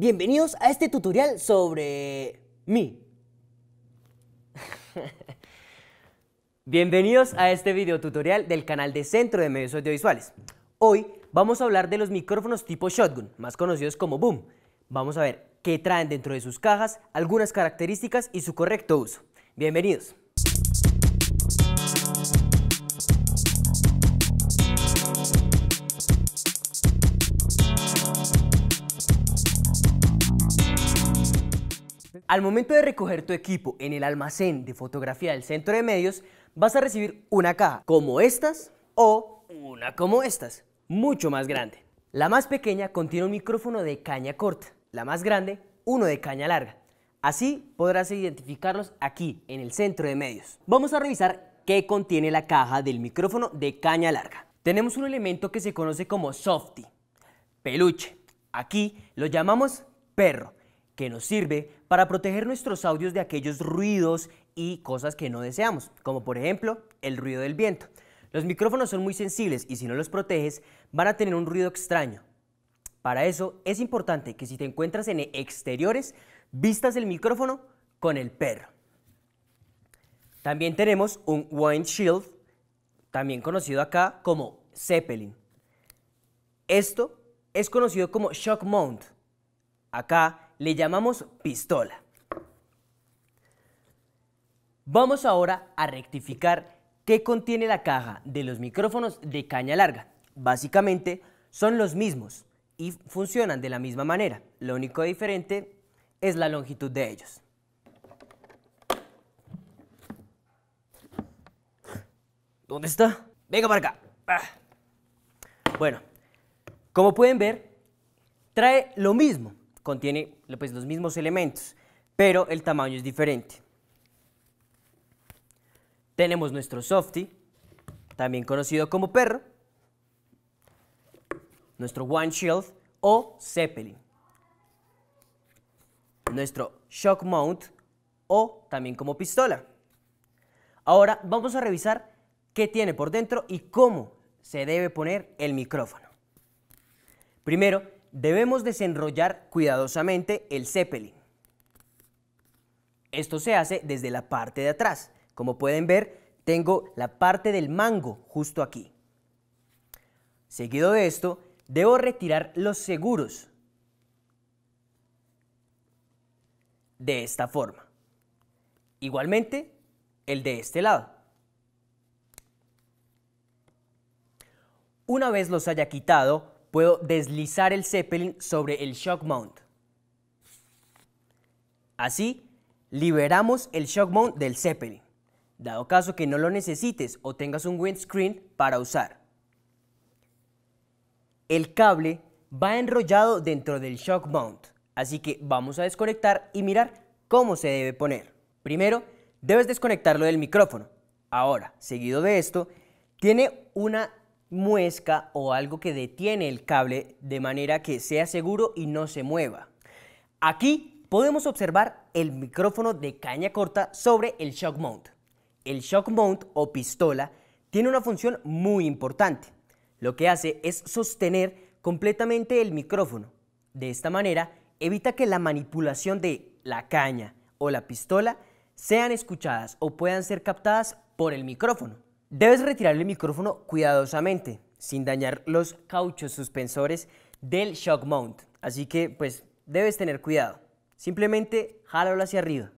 Bienvenidos a este tutorial sobre mí. Bienvenidos a este video tutorial del canal de Centro de Medios Audiovisuales. Hoy vamos a hablar de los micrófonos tipo Shotgun, más conocidos como Boom. Vamos a ver qué traen dentro de sus cajas, algunas características y su correcto uso. Bienvenidos. Al momento de recoger tu equipo en el almacén de fotografía del centro de medios, vas a recibir una caja como estas o una como estas, mucho más grande. La más pequeña contiene un micrófono de caña corta, la más grande uno de caña larga. Así podrás identificarlos aquí en el centro de medios. Vamos a revisar qué contiene la caja del micrófono de caña larga. Tenemos un elemento que se conoce como softy, peluche. Aquí lo llamamos perro que nos sirve para proteger nuestros audios de aquellos ruidos y cosas que no deseamos, como por ejemplo el ruido del viento. Los micrófonos son muy sensibles y si no los proteges van a tener un ruido extraño. Para eso es importante que si te encuentras en exteriores, vistas el micrófono con el perro. También tenemos un windshield, también conocido acá como Zeppelin. Esto es conocido como shock mount. Acá le llamamos pistola. Vamos ahora a rectificar qué contiene la caja de los micrófonos de caña larga. Básicamente son los mismos y funcionan de la misma manera. Lo único diferente es la longitud de ellos. ¿Dónde está? Venga para acá. Ah. Bueno, como pueden ver, trae lo mismo, contiene pues, los mismos elementos, pero el tamaño es diferente. Tenemos nuestro softy, también conocido como perro, nuestro one shield o zeppelin, nuestro shock mount o también como pistola. Ahora vamos a revisar qué tiene por dentro y cómo se debe poner el micrófono. Primero, debemos desenrollar cuidadosamente el zeppelin. Esto se hace desde la parte de atrás. Como pueden ver, tengo la parte del mango justo aquí. Seguido de esto, debo retirar los seguros. De esta forma. Igualmente, el de este lado. Una vez los haya quitado, puedo deslizar el Zeppelin sobre el shock mount. Así, liberamos el shock mount del Zeppelin, dado caso que no lo necesites o tengas un windscreen para usar. El cable va enrollado dentro del shock mount, así que vamos a desconectar y mirar cómo se debe poner. Primero, debes desconectarlo del micrófono. Ahora, seguido de esto, tiene una muesca o algo que detiene el cable de manera que sea seguro y no se mueva. Aquí podemos observar el micrófono de caña corta sobre el shock mount. El shock mount o pistola tiene una función muy importante. Lo que hace es sostener completamente el micrófono. De esta manera evita que la manipulación de la caña o la pistola sean escuchadas o puedan ser captadas por el micrófono. Debes retirar el micrófono cuidadosamente, sin dañar los cauchos suspensores del shock mount. Así que, pues, debes tener cuidado. Simplemente jálalo hacia arriba.